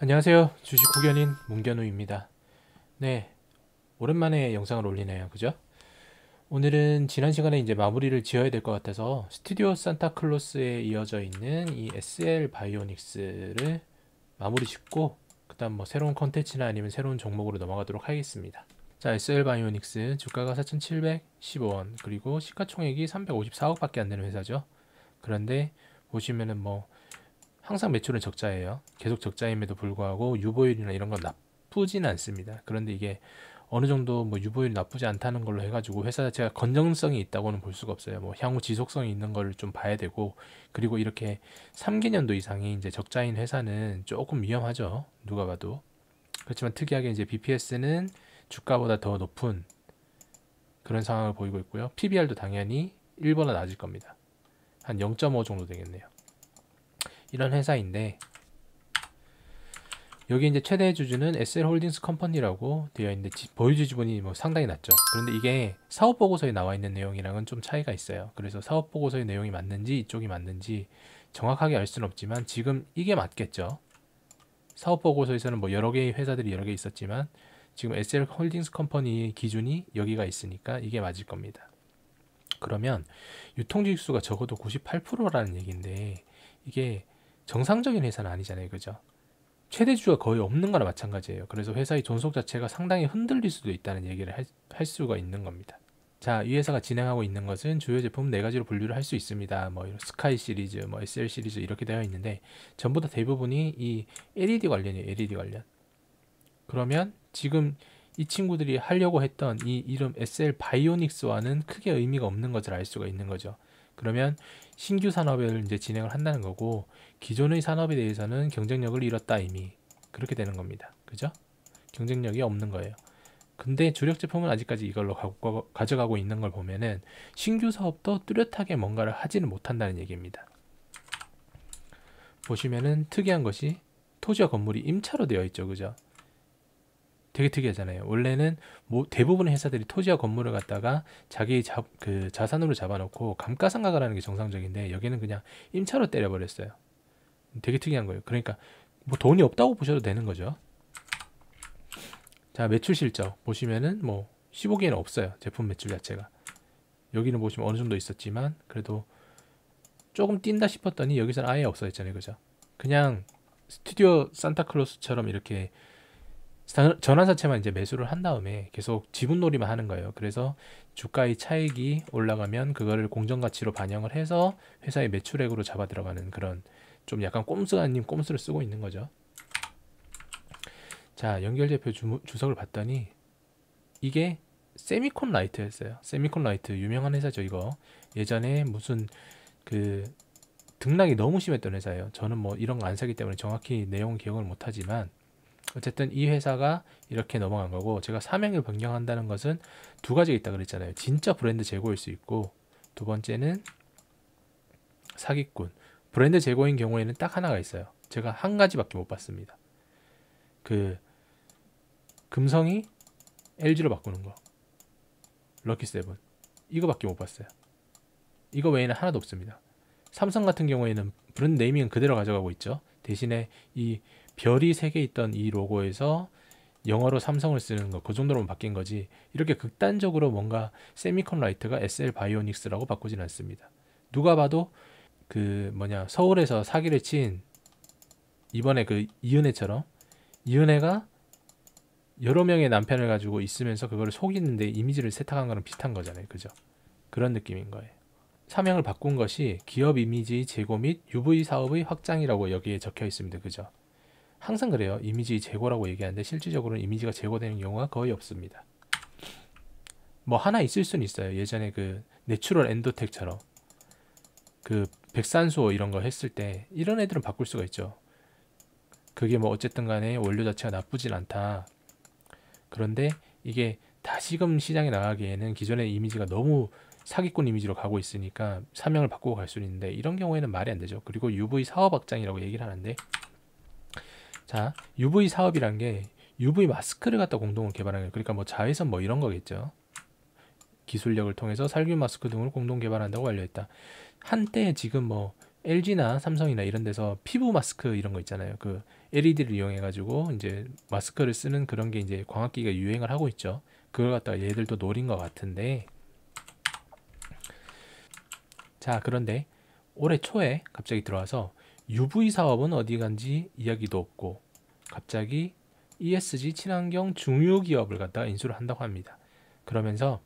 안녕하세요 주식 후견인 문견우입니다 네 오랜만에 영상을 올리네요 그죠 오늘은 지난 시간에 이제 마무리를 지어야 될 것 같아서 스튜디오 산타클로스에 이어져 있는 이 SL 바이오닉스를 마무리 짓고 그 다음 뭐 새로운 컨텐츠나 아니면 새로운 종목으로 넘어가도록 하겠습니다 자 SL 바이오닉스 주가가 4,715원 그리고 시가총액이 354억 밖에 안 되는 회사죠 그런데 보시면은 뭐 항상 매출은 적자예요. 계속 적자임에도 불구하고 유보율이나 이런 건 나쁘진 않습니다. 그런데 이게 어느 정도 뭐 유보율 나쁘지 않다는 걸로 해가지고 회사 자체가 건전성이 있다고는 볼 수가 없어요. 뭐 향후 지속성이 있는 걸 좀 봐야 되고 그리고 이렇게 3개년도 이상이 이제 적자인 회사는 조금 위험하죠. 누가 봐도 그렇지만 특이하게 이제 BPS는 주가보다 더 높은 그런 상황을 보이고 있고요. PBR도 당연히 1보다 낮을 겁니다. 한 0.5 정도 되겠네요. 이런 회사인데 여기 이제 최대 주주는 SL 홀딩스 컴퍼니라고 되어 있는데 보유주 지분이 뭐 상당히 낮죠. 그런데 이게 사업 보고서에 나와 있는 내용이랑은 좀 차이가 있어요. 그래서 사업 보고서의 내용이 맞는지 이쪽이 맞는지 정확하게 알 수는 없지만 지금 이게 맞겠죠. 사업 보고서에서는 뭐 여러 개의 회사들이 여러 개 있었지만 지금 SL 홀딩스 컴퍼니의 기준이 여기가 있으니까 이게 맞을 겁니다. 그러면 유통주수가 적어도 98%라는 얘기인데 이게 정상적인 회사는 아니잖아요. 그죠? 최대주주가 거의 없는 거나 마찬가지예요. 그래서 회사의 존속 자체가 상당히 흔들릴 수도 있다는 얘기를 할, 할 수가 있는 겁니다. 자, 이 회사가 진행하고 있는 것은 주요 제품 4 가지로 분류를 할 수 있습니다. 뭐 스카이 시리즈, 뭐 SL 시리즈 이렇게 되어 있는데 전부 다 대부분이 이 LED 관련이에요. LED 관련. 그러면 지금 이 친구들이 하려고 했던 이 이름 SL 바이오닉스와는 크게 의미가 없는 것을 알 수가 있는 거죠. 그러면 신규 산업을 이제 진행을 한다는 거고 기존의 산업에 대해서는 경쟁력을 잃었다 이미 그렇게 되는 겁니다. 그죠? 경쟁력이 없는 거예요. 근데 주력 제품은 아직까지 이걸로 가, 져가고 있는 걸 보면은 신규 사업도 뚜렷하게 뭔가를 하지는 못한다는 얘기입니다. 보시면은 특이한 것이 토지와 건물이 임차로 되어 있죠. 그죠? 되게 특이하잖아요. 원래는 뭐 대부분의 회사들이 토지와 건물을 갖다가 자기 자, 그 자산으로 잡아놓고 감가상각을 하는 게 정상적인데 여기는 그냥 임차로 때려버렸어요. 되게 특이한 거예요. 그러니까 뭐 돈이 없다고 보셔도 되는 거죠. 자 매출 실적 보시면은 뭐 15개는 없어요. 제품 매출 자체가 여기는 보시면 어느 정도 있었지만 그래도 조금 뛴다 싶었더니 여기서는 아예 없어졌잖아요. 그죠? 그냥 스튜디오 산타클로스처럼 이렇게 전환사채만 이제 매수를 한 다음에 계속 지분놀이만 하는 거예요. 그래서 주가의 차익이 올라가면 그거를 공정가치로 반영을 해서 회사의 매출액으로 잡아 들어가는 그런 좀 약간 꼼수 아닌 꼼수를 쓰고 있는 거죠. 자, 연결 대표 주, 주석을 봤더니 이게 세미콘 라이트였어요. 세미콘 라이트 유명한 회사죠, 이거. 예전에 무슨 그 등락이 너무 심했던 회사예요. 저는 뭐 이런 거 안 사기 때문에 정확히 내용 기억을 못 하지만 어쨌든 이 회사가 이렇게 넘어간 거고 제가 사명을 변경한다는 것은 두 가지가 있다 그랬잖아요. 진짜 브랜드 재고일 수 있고 두 번째는 사기꾼. 브랜드 재고인 경우에는 딱 하나가 있어요. 제가 한 가지밖에 못 봤습니다. 그 금성이 LG로 바꾸는 거. 럭키 세븐. 이거밖에 못 봤어요. 이거 외에는 하나도 없습니다. 삼성 같은 경우에는 브랜드 네이밍은 그대로 가져가고 있죠. 대신에 이 별이 세 개 있던 이 로고에서 영어로 삼성을 쓰는 거 그 정도로만 바뀐 거지 이렇게 극단적으로 뭔가 세미콘 라이트가 SL 바이오닉스라고 바꾸진 않습니다 누가 봐도 그 뭐냐 서울에서 사기를 친 이번에 그 이은혜처럼 이은혜가 여러 명의 남편을 가지고 있으면서 그걸 속이는데 이미지를 세탁한 거랑 비슷한 거잖아요 그죠 그런 느낌인 거예요 사명을 바꾼 것이 기업 이미지 제고 및 UV 사업의 확장이라고 여기에 적혀 있습니다 그죠 항상 그래요. 이미지 제거라고 얘기하는데 실질적으로는 이미지가 제거되는 경우가 거의 없습니다. 뭐 하나 있을 수는 있어요. 예전에 그 내추럴 엔도텍처럼 그 백산소 이런 거 했을 때 이런 애들은 바꿀 수가 있죠. 그게 뭐 어쨌든 간에 원료 자체가 나쁘진 않다. 그런데 이게 다시금 시장에 나가기에는 기존의 이미지가 너무 사기꾼 이미지로 가고 있으니까 사명을 바꾸고 갈 수는 있는데 이런 경우에는 말이 안 되죠. 그리고 UV 사업 확장이라고 얘기를 하는데 자, UV 사업이란 게 UV 마스크를 갖다 공동으로 개발한 거예요. 그러니까 뭐 자외선 뭐 이런 거겠죠. 기술력을 통해서 살균 마스크 등을 공동 개발한다고 완료했다 한때 지금 뭐 LG나 삼성이나 이런 데서 피부 마스크 이런 거 있잖아요. 그 LED를 이용해 가지고 이제 마스크를 쓰는 그런 게 이제 광학기가 유행을 하고 있죠. 그걸 갖다가 얘들도 노린 것 같은데 자 그런데 올해 초에 갑자기 들어와서 UV 사업은 어디 간지 이야기도 없고 갑자기 ESG 친환경 중요기업을 갖다가 인수를 한다고 합니다. 그러면서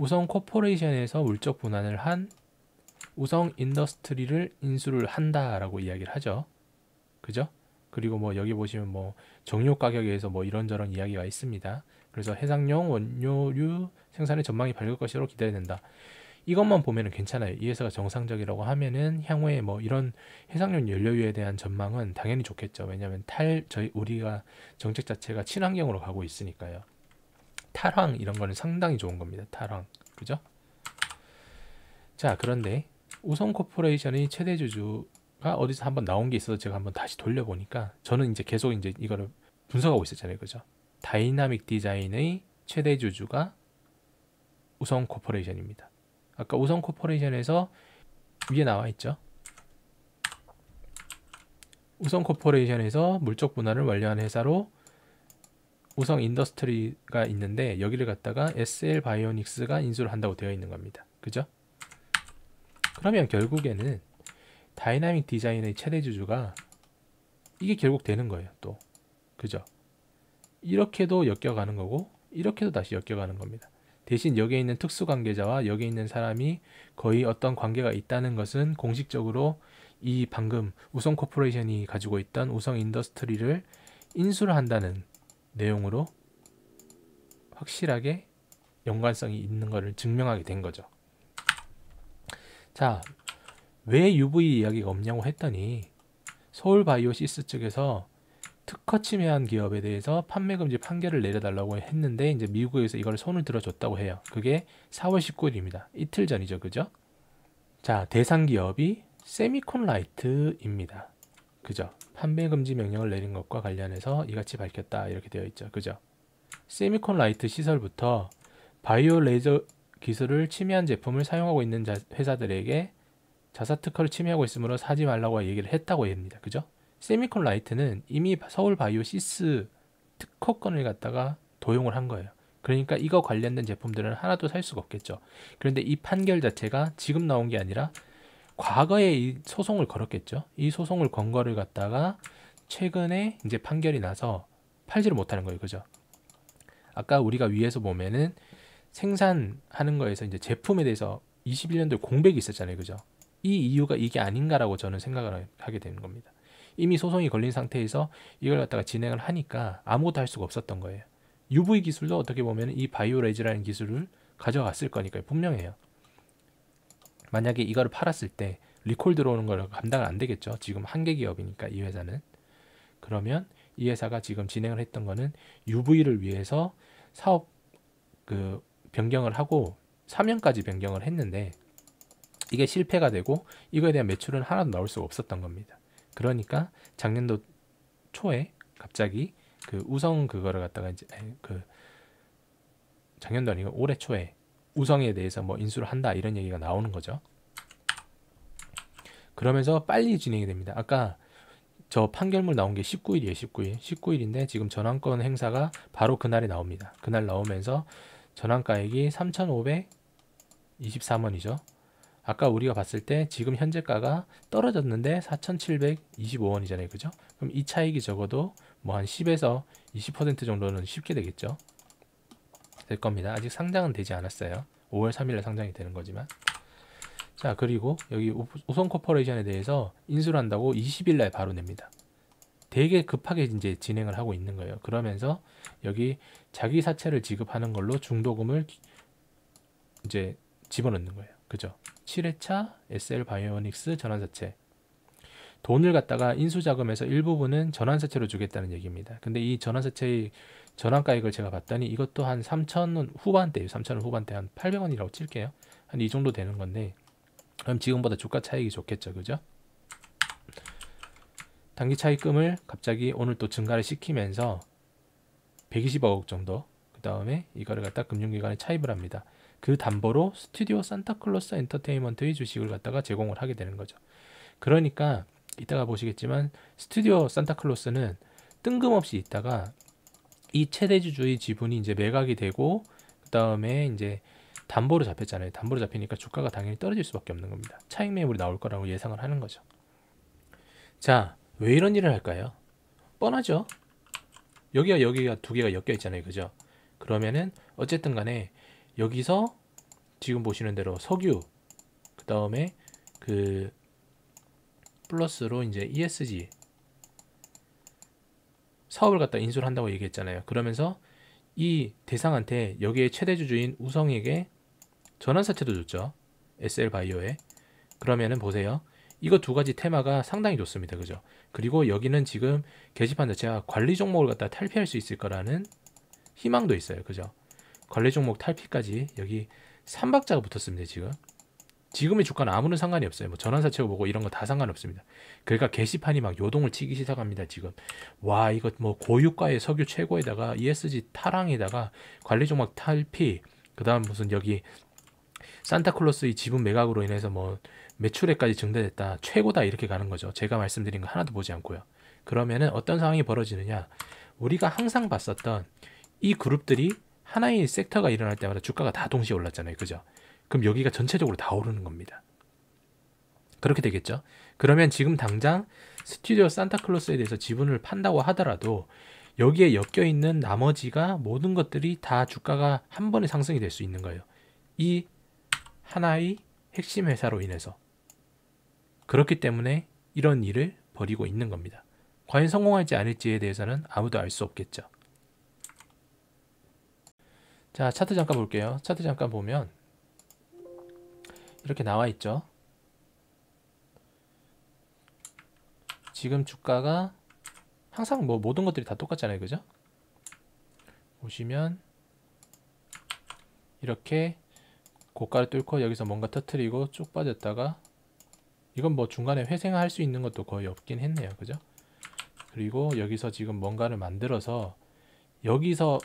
우성 코퍼레이션에서 물적 분할을 한 우성 인더스트리를 인수를 한다라고 이야기를 하죠. 그죠? 그리고 뭐 여기 보시면 뭐 정료 가격에 서뭐 이런저런 이야기가 있습니다. 그래서 해상용 원료류 생산의 전망이 밝을 것이라고 기대된다. 이것만 보면은 괜찮아요. 이 ES가 정상적이라고 하면은 향후에 뭐 이런 해상력 연료유에 대한 전망은 당연히 좋겠죠. 왜냐하면 탈 저희 우리가 정책 자체가 친환경으로 가고 있으니까요. 탈황 이런 거는 상당히 좋은 겁니다. 탈황 그죠? 자 그런데 우선 코퍼레이션의 최대 주주가 어디서 한번 나온 게 있어서 제가 한번 다시 돌려보니까 저는 이제 계속 이제 이거를 분석하고 있었잖아요. 그죠? 다이나믹 디자인의 최대 주주가 우선 코퍼레이션입니다. 아까 우성 코퍼레이션에서 위에 나와 있죠. 우성 코퍼레이션에서 물적 분할을 완료한 회사로 우성 인더스트리가 있는데 여기를 갖다가 SL 바이오닉스가 인수를 한다고 되어 있는 겁니다. 그죠? 그러면 결국에는 다이나믹 디자인의 최대 주주가 이게 결국 되는 거예요. 또. 그죠? 이렇게도 엮여가는 거고 이렇게도 다시 엮여가는 겁니다. 대신 여기에 있는 특수관계자와 여기에 있는 사람이 거의 어떤 관계가 있다는 것은 공식적으로 이 방금 우성 코퍼레이션이 가지고 있던 우성 인더스트리를 인수를 한다는 내용으로 확실하게 연관성이 있는 것을 증명하게 된 거죠. 자, 왜 UV 이야기가 없냐고 했더니 서울바이오시스 측에서 특허 침해한 기업에 대해서 판매 금지 판결을 내려달라고 했는데 이제 미국에서 이걸 손을 들어줬다고 해요. 그게 4월 19일입니다. 이틀 전이죠, 그죠? 자, 대상 기업이 세미콘라이트입니다. 그죠? 판매 금지 명령을 내린 것과 관련해서 이같이 밝혔다 이렇게 되어 있죠, 그죠? 세미콘라이트 시설부터 바이오 레이저 기술을 침해한 제품을 사용하고 있는 자, 회사들에게 자사 특허를 침해하고 있으므로 사지 말라고 얘기를 했다고 합니다, 그죠? 세미콘 라이트는 이미 서울 바이오 시스 특허권을 갖다가 도용을 한 거예요. 그러니까 이거 관련된 제품들은 하나도 살 수가 없겠죠. 그런데 이 판결 자체가 지금 나온 게 아니라 과거에 이 소송을 걸었겠죠. 이 소송을 건 거를 갖다가 최근에 이제 판결이 나서 팔지를 못하는 거예요. 그죠? 아까 우리가 위에서 보면은 생산하는 거에서 이제 제품에 대해서 21년도에 공백이 있었잖아요. 그죠? 이 이유가 이게 아닌가라고 저는 생각을 하게 되는 겁니다. 이미 소송이 걸린 상태에서 이걸 갖다가 진행을 하니까 아무것도 할 수가 없었던 거예요. UV 기술도 어떻게 보면 이 바이오레이즈라는 기술을 가져갔을 거니까요. 분명해요. 만약에 이거를 팔았을 때 리콜 들어오는 걸 감당 안 되겠죠. 지금 한개 기업이니까 이 회사는. 그러면 이 회사가 지금 진행을 했던 거는 UV를 위해서 사업 그 변경을 하고 3년까지 변경을 했는데 이게 실패가 되고 이거에 대한 매출은 하나도 나올 수가 없었던 겁니다. 그러니까 작년도 초에 갑자기 그 우성 그거를 갖다가 이제 그 작년도 아니고 올해 초에 우성에 대해서 뭐 인수를 한다 이런 얘기가 나오는 거죠. 그러면서 빨리 진행이 됩니다. 아까 저판결문 나온 게 19일이에요. 19일. 19일인데 지금 전환권 행사가 바로 그날에 나옵니다. 그날 나오면서 전환가액이 3,523원이죠. 아까 우리가 봤을 때 지금 현재가가 떨어졌는데 4,725원이잖아요. 그죠? 그럼 이 차익이 적어도 뭐 한 10에서 20% 정도는 쉽게 되겠죠? 될 겁니다. 아직 상장은 되지 않았어요. 5월 3일에 상장이 되는 거지만. 자, 그리고 여기 우선 코퍼레이션에 대해서 인수를 한다고 20일 날 바로 냅니다. 되게 급하게 이제 진행을 하고 있는 거예요. 그러면서 여기 자기 사채를 지급하는 걸로 중도금을 이제 집어넣는 거예요. 그죠? 7회차 SL 바이오닉스 전환사채 돈을 갖다가 인수자금에서 일부분은 전환사채로 주겠다는 얘기입니다. 근데 이 전환사채의 전환가액을 제가 봤더니 이것도 한 3천원 후반대에요 3천원 후반대 한 800원이라고 칠게요. 한 이 정도 되는 건데 그럼 지금보다 주가 차익이 좋겠죠. 그죠? 단기 차익금을 갑자기 오늘 또 증가를 시키면서 120억 정도 그 다음에 이거를 갖다 금융기관에 차입을 합니다. 그 담보로 스튜디오 산타클로스 엔터테인먼트의 주식을 갖다가 제공을 하게 되는 거죠. 그러니까 이따가 보시겠지만 스튜디오 산타클로스는 뜬금없이 있다가 이 최대주주의 지분이 이제 매각이 되고 그 다음에 이제 담보로 잡혔잖아요. 담보로 잡히니까 주가가 당연히 떨어질 수밖에 없는 겁니다. 차익 매물이 나올 거라고 예상을 하는 거죠. 자, 왜 이런 일을 할까요? 뻔하죠. 여기가 여기가 두 개가 엮여 있잖아요. 그죠? 그러면은 어쨌든 간에 여기서 지금 보시는 대로 석유 그 다음에 그 플러스로 이제 ESG 사업을 갖다 인수를 한다고 얘기했잖아요. 그러면서 이 대상한테 여기에 최대 주주인 우성에게 전환사채도 줬죠. SL바이오에. 그러면은 보세요. 이거 두 가지 테마가 상당히 좋습니다. 그죠? 그리고 여기는 지금 게시판 자체가 관리 종목을 갖다 탈피할 수 있을 거라는 희망도 있어요. 그죠? 관리 종목 탈피까지 여기 3박자가 붙었습니다. 지금. 지금의 주가는 아무런 상관이 없어요. 뭐 전환사 채워보고 이런 거 다 상관없습니다. 그러니까 게시판이 막 요동을 치기 시작합니다. 지금 와 이거 뭐 고유가의 석유 최고에다가 ESG 타랑에다가 관리 종목 탈피 그 다음 무슨 여기 산타클로스의 지분 매각으로 인해서 뭐 매출액까지 증대됐다 최고다 이렇게 가는 거죠. 제가 말씀드린 거 하나도 보지 않고요. 그러면은 어떤 상황이 벌어지느냐 우리가 항상 봤었던 이 그룹들이 하나의 섹터가 일어날 때마다 주가가 다 동시에 올랐잖아요. 그죠? 그럼 여기가 전체적으로 다 오르는 겁니다. 그렇게 되겠죠? 그러면 지금 당장 스튜디오 산타클로스에 대해서 지분을 판다고 하더라도 여기에 엮여 있는 나머지가 모든 것들이 다 주가가 한 번에 상승이 될 수 있는 거예요. 이 하나의 핵심 회사로 인해서. 그렇기 때문에 이런 일을 벌이고 있는 겁니다. 과연 성공할지 아닐지에 대해서는 아무도 알 수 없겠죠. 자 차트 잠깐 볼게요 차트 잠깐 보면 이렇게 나와 있죠 지금 주가가 항상 뭐 모든 것들이 다 똑같잖아요 그죠 보시면 이렇게 고가를 뚫고 여기서 뭔가 터트리고 쭉 빠졌다가 이건 뭐 중간에 회생할 수 있는 것도 거의 없긴 했네요 그죠 그리고 여기서 지금 뭔가를 만들어서 여기서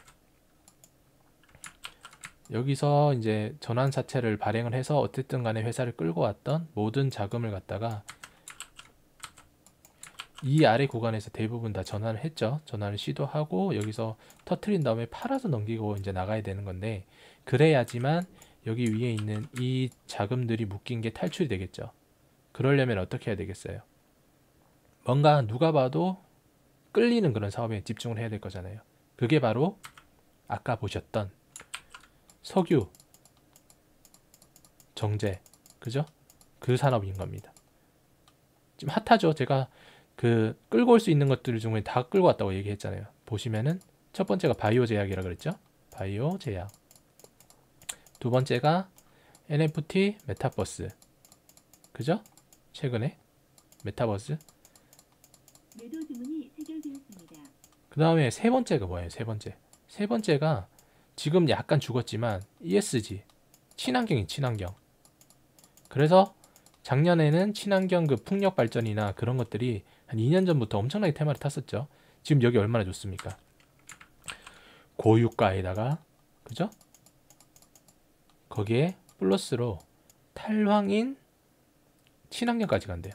여기서 이제 전환 사채를 발행을 해서 어쨌든 간에 회사를 끌고 왔던 모든 자금을 갖다가 이 아래 구간에서 대부분 다 전환을 했죠. 전환을 시도하고 여기서 터트린 다음에 팔아서 넘기고 이제 나가야 되는 건데 그래야지만 여기 위에 있는 이 자금들이 묶인 게 탈출이 되겠죠. 그러려면 어떻게 해야 되겠어요? 뭔가 누가 봐도 끌리는 그런 사업에 집중을 해야 될 거잖아요. 그게 바로 아까 보셨던 석유, 정제, 그죠? 그 산업인 겁니다. 지금 핫하죠? 제가 그 끌고 올 수 있는 것들 중에 다 끌고 왔다고 얘기했잖아요. 보시면은 첫 번째가 바이오 제약이라 그랬죠? 바이오 제약. 두 번째가 NFT 메타버스. 그죠? 최근에 메타버스. 그 다음에 세 번째가 뭐예요? 세 번째. 세 번째가 지금 약간 죽었지만 ESG 친환경이 친환경 그래서 작년에는 친환경 그 풍력 발전이나 그런 것들이 한 2년 전부터 엄청나게 테마를 탔었죠 지금 여기 얼마나 좋습니까 고유가에다가 그죠 거기에 플러스로 탈황인 친환경까지 간대요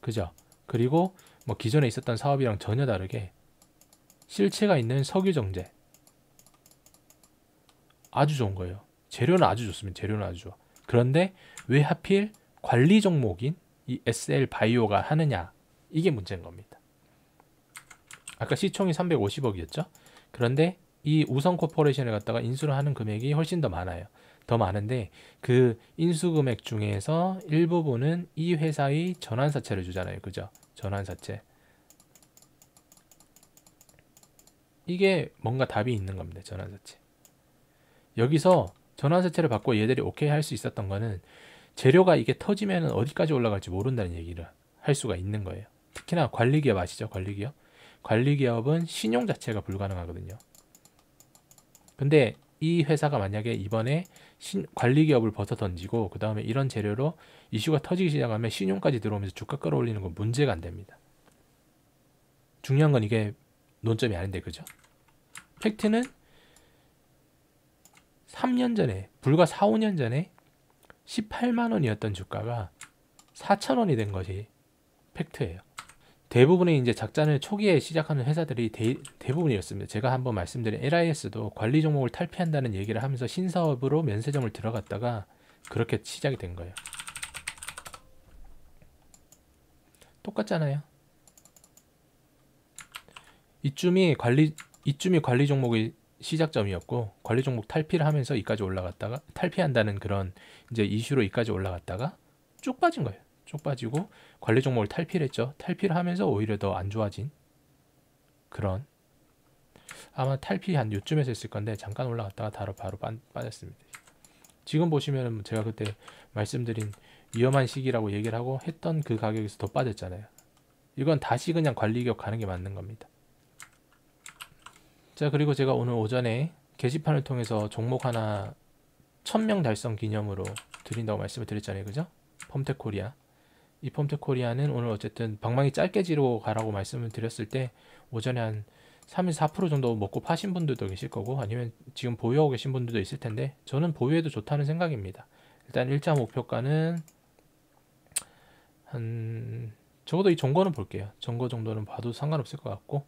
그죠 그리고 뭐 기존에 있었던 사업이랑 전혀 다르게 실체가 있는 석유 정제 아주 좋은 거예요. 재료는 아주 좋습니다. 재료는 아주 좋아. 그런데 왜 하필 관리 종목인 이 SL 바이오가 하느냐 이게 문제인 겁니다. 아까 시총이 350억이었죠. 그런데 이 우선 코퍼레이션을 갖다가 인수를 하는 금액이 훨씬 더 많아요. 더 많은데 그 인수 금액 중에서 일부분은 이 회사의 전환사채를 주잖아요. 그죠? 전환사채. 이게 뭔가 답이 있는 겁니다. 전환사채. 여기서 전환세체를 받고 얘들이 오케이 할 수 있었던 거는 재료가 이게 터지면 어디까지 올라갈지 모른다는 얘기를 할 수가 있는 거예요. 특히나 관리기업 아시죠? 관리기업? 관리기업은 신용 자체가 불가능하거든요. 근데 이 회사가 만약에 이번에 신, 관리기업을 벗어 던지고 그 다음에 이런 재료로 이슈가 터지기 시작하면 신용까지 들어오면서 주가 끌어올리는 건 문제가 안 됩니다. 중요한 건 이게 논점이 아닌데 그죠? 팩트는 3년 전에 불과 4, 5년 전에 18만 원이었던 주가가 4천 원이 된 것이 팩트예요. 대부분의 이제 작전을 초기에 시작하는 회사들이 대, 부분이었습니다 제가 한번 말씀드린 LIS도 관리 종목을 탈피한다는 얘기를 하면서 신사업으로 면세점을 들어갔다가 그렇게 시작이 된 거예요. 똑같잖아요. 이쯤이 관리 이쯤이 관리 종목이 시작점이었고 관리 종목 탈피를 하면서 이까지 올라갔다가 탈피한다는 그런 이제 이슈로 이까지 올라갔다가 쭉 빠진 거예요. 쭉 빠지고 관리 종목을 탈피를 했죠. 탈피를 하면서 오히려 더 안 좋아진 그런 아마 탈피 한 요쯤에서 했을 건데 잠깐 올라갔다가 바로 바로 빠, 졌습니다 지금 보시면 제가 그때 말씀드린 위험한 시기라고 얘기를 하고 했던 그 가격에서 더 빠졌잖아요. 이건 다시 그냥 관리기업 가는 게 맞는 겁니다. 자 그리고 제가 오늘 오전에 게시판을 통해서 종목 하나 1000명 달성 기념으로 드린다고 말씀을 드렸잖아요 그죠? 펌테 코리아 이펌테 코리아는 오늘 어쨌든 방망이 짧게지르고 가라고 말씀을 드렸을 때 오전에 한 34% 정도 먹고 파신 분들도 계실 거고 아니면 지금 보유하고 계신 분들도 있을 텐데 저는 보유해도 좋다는 생각입니다 일단 1차 목표가는 한 적어도 이 정거는 볼게요 정거 정도는 봐도 상관없을 것 같고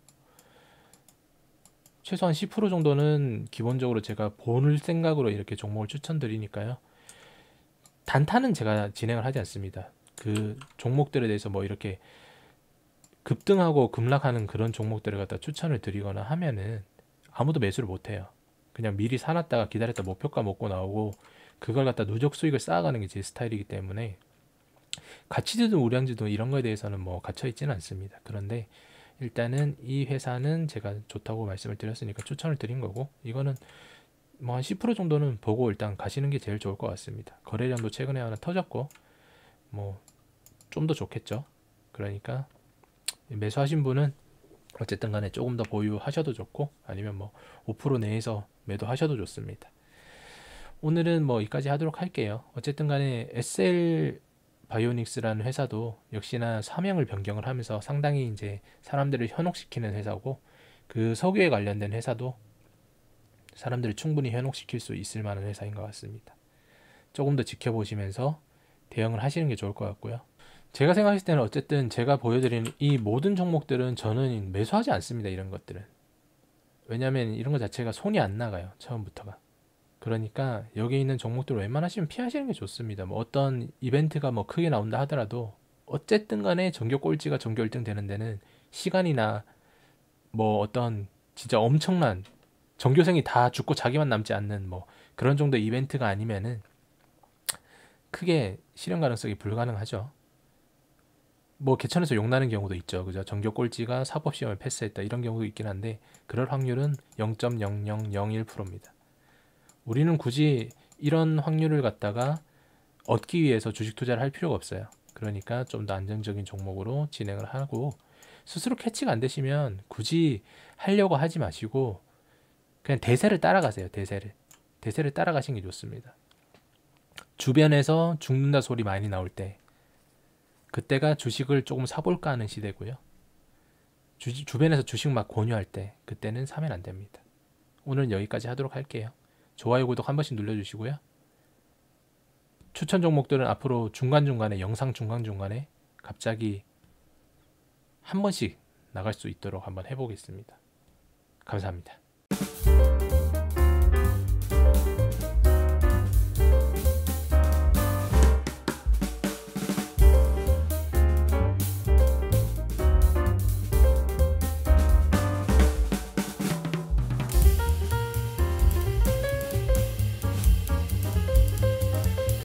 최소한 10% 정도는 기본적으로 제가 보는 생각으로 이렇게 종목을 추천드리니까요. 단타는 제가 진행을 하지 않습니다. 그 종목들에 대해서 뭐 이렇게 급등하고 급락하는 그런 종목들을 갖다 추천을 드리거나 하면은 아무도 매수를 못해요. 그냥 미리 사놨다가 기다렸다 목표가 먹고 나오고 그걸 갖다 누적 수익을 쌓아가는 게 제 스타일이기 때문에 가치주든 우량지도 이런 거에 대해서는 뭐 갇혀 있지는 않습니다. 그런데 일단은 이 회사는 제가 좋다고 말씀을 드렸으니까 추천을 드린 거고 이거는 뭐 한 10% 정도는 보고 일단 가시는 게 제일 좋을 것 같습니다. 거래량도 최근에 하나 터졌고 뭐 좀 더 좋겠죠. 그러니까 매수하신 분은 어쨌든 간에 조금 더 보유하셔도 좋고 아니면 뭐 5% 내에서 매도하셔도 좋습니다. 오늘은 뭐 여기까지 하도록 할게요. 어쨌든 간에 SL 바이오닉스라는 회사도 역시나 사명을 변경을 하면서 상당히 이제 사람들을 현혹시키는 회사고 그 석유에 관련된 회사도 사람들을 충분히 현혹시킬 수 있을 만한 회사인 것 같습니다. 조금 더 지켜보시면서 대응을 하시는 게 좋을 것 같고요. 제가 생각했을 때는 어쨌든 제가 보여드린 이 모든 종목들은 저는 매수하지 않습니다. 이런 것들은. 왜냐하면 이런 것 자체가 손이 안 나가요. 처음부터가. 그러니까 여기 있는 종목들 을 웬만하시면 피하시는 게 좋습니다. 뭐 어떤 이벤트가 뭐 크게 나온다 하더라도 어쨌든 간에 전교 꼴찌가 전교 1등 되는 데는 시간이나 뭐 어떤 진짜 엄청난 전교생이 다 죽고 자기만 남지 않는 뭐 그런 정도 이벤트가 아니면은 크게 실현 가능성이 불가능하죠. 뭐 개천에서 용나는 경우도 있죠. 그죠? 전교 꼴찌가 사법 시험을 패스했다 이런 경우도 있긴 한데 그럴 확률은 0.0001%입니다. 우리는 굳이 이런 확률을 갖다가 얻기 위해서 주식 투자를 할 필요가 없어요. 그러니까 좀 더 안정적인 종목으로 진행을 하고 스스로 캐치가 안 되시면 굳이 하려고 하지 마시고 그냥 대세를 따라가세요. 대세를. 대세를 따라가시는게 좋습니다. 주변에서 죽는다 소리 많이 나올 때 그때가 주식을 조금 사볼까 하는 시대고요. 주, 주변에서 주식 막 권유할 때 그때는 사면 안 됩니다. 오늘 여기까지 하도록 할게요. 좋아요, 구독 한 번씩 눌러주시고요. 추천 종목들은 앞으로 중간중간에, 영상 중간중간에 갑자기 한 번씩 나갈 수 있도록 한번 해보겠습니다. 감사합니다.